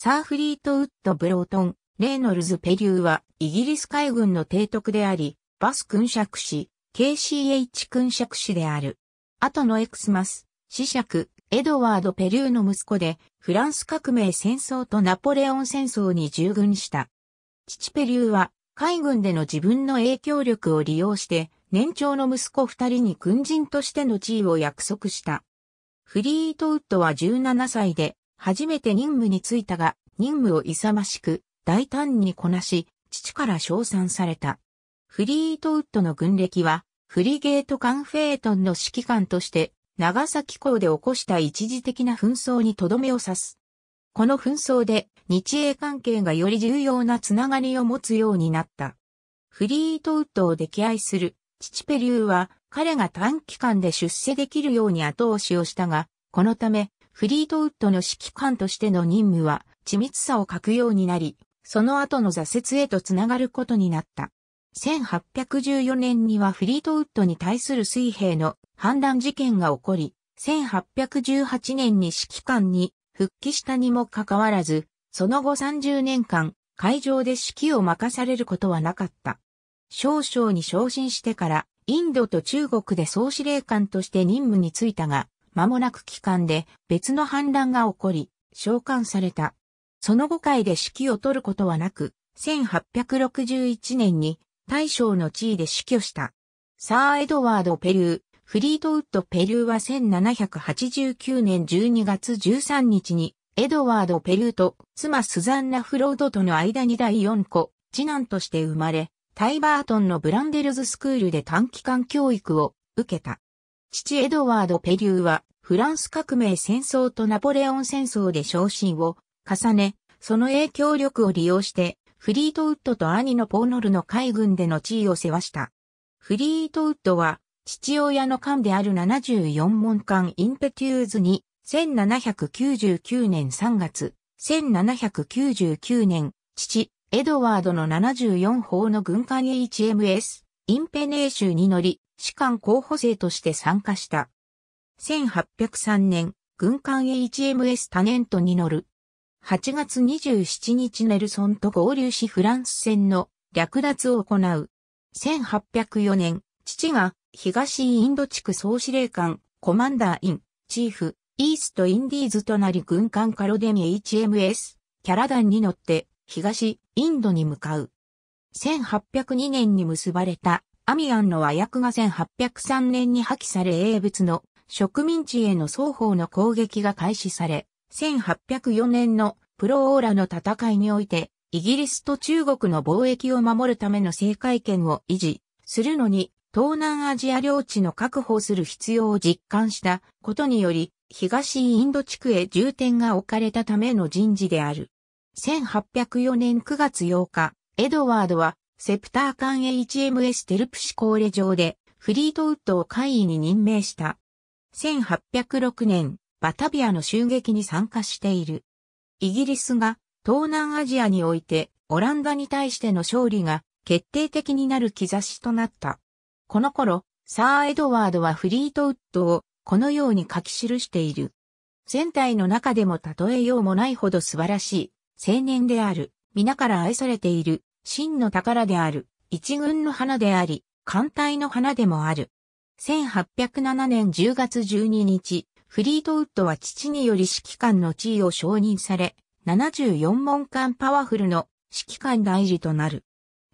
サーフリートウッド・ブロートン、レイノルズ・ペリューは、イギリス海軍の提督であり、バス君爵士、KCH 君爵士である。後のエクスマス、子爵、エドワード・ペリューの息子で、フランス革命戦争とナポレオン戦争に従軍した。父ペリューは、海軍での自分の影響力を利用して、年長の息子二人に軍人としての地位を約束した。フリートウッドは17歳で、初めて任務に就いたが、任務を勇ましく、大胆にこなし、父から称賛された。フリートウッドの軍歴は、フリゲートカンフェートンの指揮官として、長崎港で起こした一時的な紛争にとどめを刺す。この紛争で、日英関係がより重要なつながりを持つようになった。フリートウッドを溺愛する、父ペリューは、彼が短期間で出世できるように後押しをしたが、このため、フリートウッドの指揮官としての任務は緻密さを欠くようになり、その後の挫折へとつながることになった。1814年にはフリートウッドに対する水兵の反乱事件が起こり、1818年に指揮官に復帰したにもかかわらず、その後30年間、会場で指揮を任されることはなかった。少々に昇進してから、インドと中国で総司令官として任務に就いたが、間もなく期間で別の反乱が起こり、召喚された。その後回で指揮を取ることはなく、1861年に大将の地位で死去した。サー・エドワード・ペリュー、フリートウッド・ペリューは1789年12月13日に、エドワード・ペリューと妻スザンナ・フロードとの間に第4個、次男として生まれ、タイバートンのブランデルズスクールで短期間教育を受けた。父エドワード・ペリューは、フランス革命戦争とナポレオン戦争で昇進を重ね、その影響力を利用して、フリートウッドと兄のポーノルの海軍での地位を世話した。フリートウッドは、父親の艦である74門艦インペテューズに、1799年3月、1799年、父、エドワードの74砲の軍艦 HMS、インペネー州に乗り、士官候補生として参加した。1803年、軍艦 HMS タネントに乗る。8月27日ネルソンと合流しフランス戦の略奪を行う。1804年、父が東インド地区総司令官、コマンダーイン、チーフ、イーストインディーズとなり軍艦カロデミ HMS、キャラダンに乗って東インドに向かう。1802年に結ばれたアミアンの和訳が1803年に破棄され英仏の植民地への双方の攻撃が開始され、1804年のプロオーラの戦いにおいて、イギリスと中国の貿易を守るための制海権を維持するのに、東南アジア領地の確保する必要を実感したことにより、東インド地区へ重点が置かれたための人事である。1804年9月8日、エドワードはセプター艦 HMS テルプシコーレ上でフリートウッドを会議に任命した。1806年、バタビアの襲撃に参加している。イギリスが東南アジアにおいてオランダに対しての勝利が決定的になる兆しとなった。この頃、サー・エドワードはフリートウッドをこのように書き記している。戦隊の中でも例えようもないほど素晴らしい青年である、皆から愛されている真の宝である、一軍の花であり、艦隊の花でもある。1807年10月12日、フリートウッドは父により指揮官の地位を承認され、74門艦パワフルの指揮官大事となる。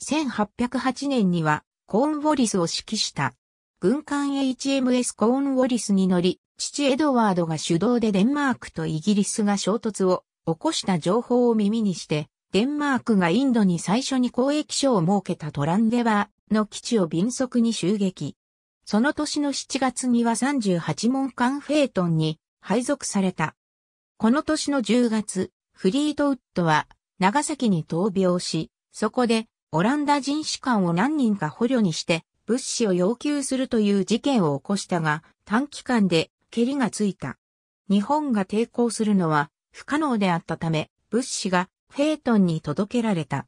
1808年にはコーンウォリスを指揮した。軍艦 HMS コーンウォリスに乗り、父エドワードが主導でデンマークとイギリスが衝突を起こした情報を耳にして、デンマークがインドに最初に交易所を設けたトランデバーの基地を敏速に襲撃。その年の7月には38門間フェイトンに配属された。この年の10月、フリートウッドは長崎に闘病し、そこでオランダ人士官を何人か捕虜にして物資を要求するという事件を起こしたが、短期間で蹴りがついた。日本が抵抗するのは不可能であったため、物資がフェートンに届けられた。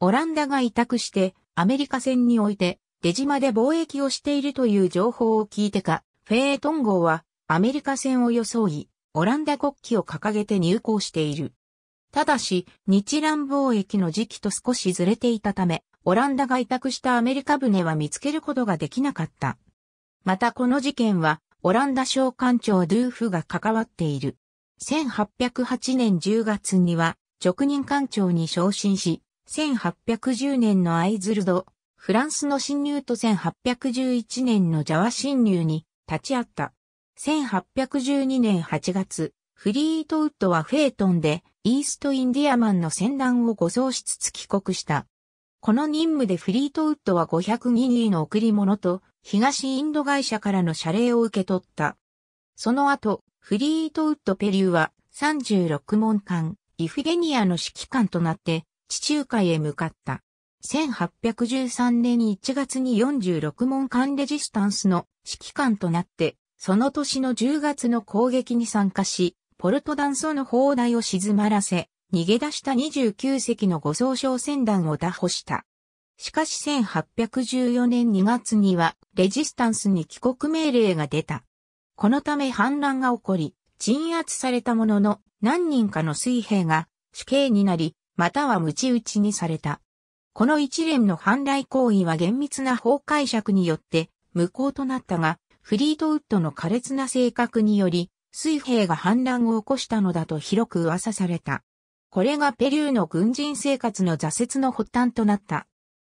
オランダが委託してアメリカ船において出島で貿易をしているという情報を聞いてか、フェートン号はアメリカ船を装い、オランダ国旗を掲げて入港している。ただし、日蘭貿易の時期と少しずれていたため、オランダが委託したアメリカ船は見つけることができなかった。またこの事件は、オランダ商館長ドゥーフが関わっている。1808年10月には、直任艦長に昇進し、1810年のアイズルド、フランスの侵入と1811年のジャワ侵入に立ち会った。1812年8月、フリートウッドはフェイトンでイーストインディアマンの船団を護送しつつ帰国した。この任務でフリートウッドは500ギニーの贈り物と東インド会社からの謝礼を受け取った。その後、フリートウッドペリューは36門艦、イフゲニアの指揮官となって地中海へ向かった。1813年1月に46門間レジスタンスの指揮官となって、その年の10月の攻撃に参加し、ポルトダンソの砲台を沈まらせ、逃げ出した29隻の護送商船団を打破した。しかし1814年2月にはレジスタンスに帰国命令が出た。このため反乱が起こり、鎮圧されたものの何人かの水兵が死刑になり、または鞭打ちにされた。この一連の反来行為は厳密な法解釈によって無効となったが、フリートウッドの苛烈な性格により、水兵が反乱を起こしたのだと広く噂された。これがペリューの軍人生活の挫折の発端となった。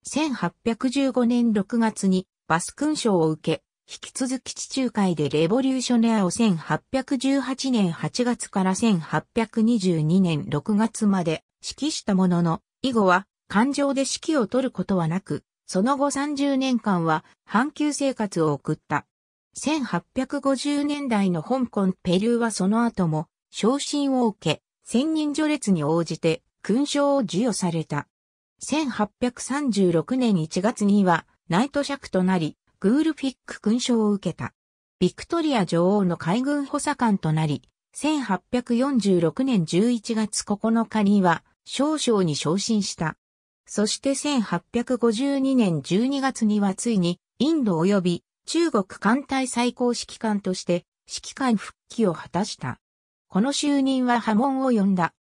1815年6月にバス勲章を受け、引き続き地中海でレボリューショネアを1818年8月から1822年6月まで指揮したものの、以後は感情で指揮を取ることはなく、その後30年間は半球生活を送った。1850年代の香港ペルーはその後も昇進を受け、千人序列に応じて勲章を授与された。1836年1月にはナイト尺となり、グールフィック勲章を受けた。ビクトリア女王の海軍補佐官となり、1846年11月9日には、少将に昇進した。そして1852年12月にはついに、インド及び中国艦隊最高指揮官として、指揮官復帰を果たした。この就任は波紋を呼んだ。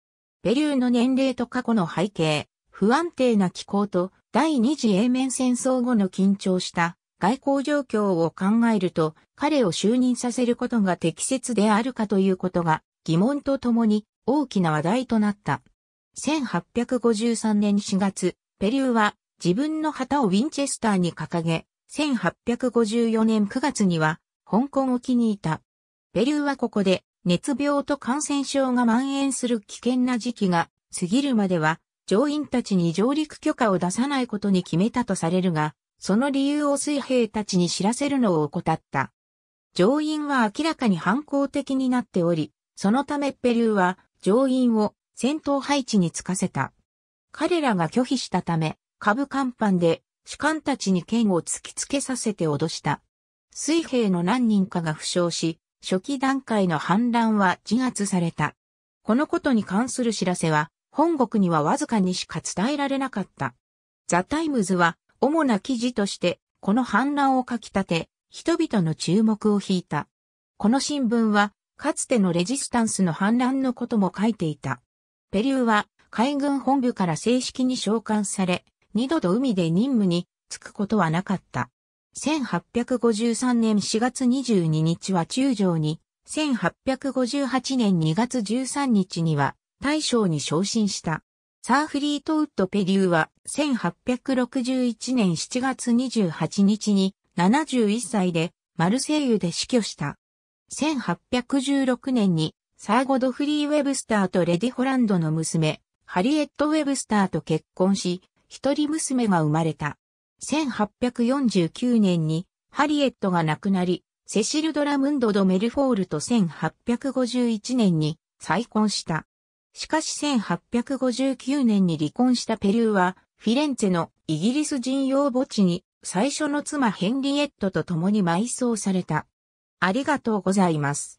ペリューの年齢と過去の背景、不安定な気候と第二次英面戦争後の緊張した外交状況を考えると、彼を就任させることが適切であるかということが疑問とともに大きな話題となった。1853年4月、ペリューは自分の旗をウィンチェスターに掲げ、1854年9月には香港沖にいた。ペリューはここで熱病と感染症が蔓延する危険な時期が過ぎるまでは乗員たちに上陸許可を出さないことに決めたとされるが、その理由を水兵たちに知らせるのを怠った。上院は明らかに反抗的になっており、そのためペリューは上院を戦闘配置につかせた。彼らが拒否したため、株甲板で主官たちに剣を突きつけさせて脅した。水兵の何人かが負傷し、初期段階の反乱は自圧された。このことに関する知らせは、本国にはわずかにしか伝えられなかった。ザ・タイムズは、主な記事として、この反乱を書き立て、人々の注目を引いた。この新聞は、かつてのレジスタンスの反乱のことも書いていた。ペリューは、海軍本部から正式に召喚され、二度と海で任務に就くことはなかった。1853年4月22日は中将に、1858年2月13日には大将に昇進した。サーフリートウッド・ペリューは1861年7月28日に71歳でマルセイユで死去した。1816年にサーゴド・フリー・ウェブスターとレディ・ホランドの娘、ハリエット・ウェブスターと結婚し、一人娘が生まれた。1849年にハリエットが亡くなり、セシル・ドラムンド・ド・メルフォールと1851年に再婚した。しかし1859年に離婚したペルーは、フィレンツェのイギリス人用墓地に最初の妻ヘンリエットと共に埋葬された。ありがとうございます。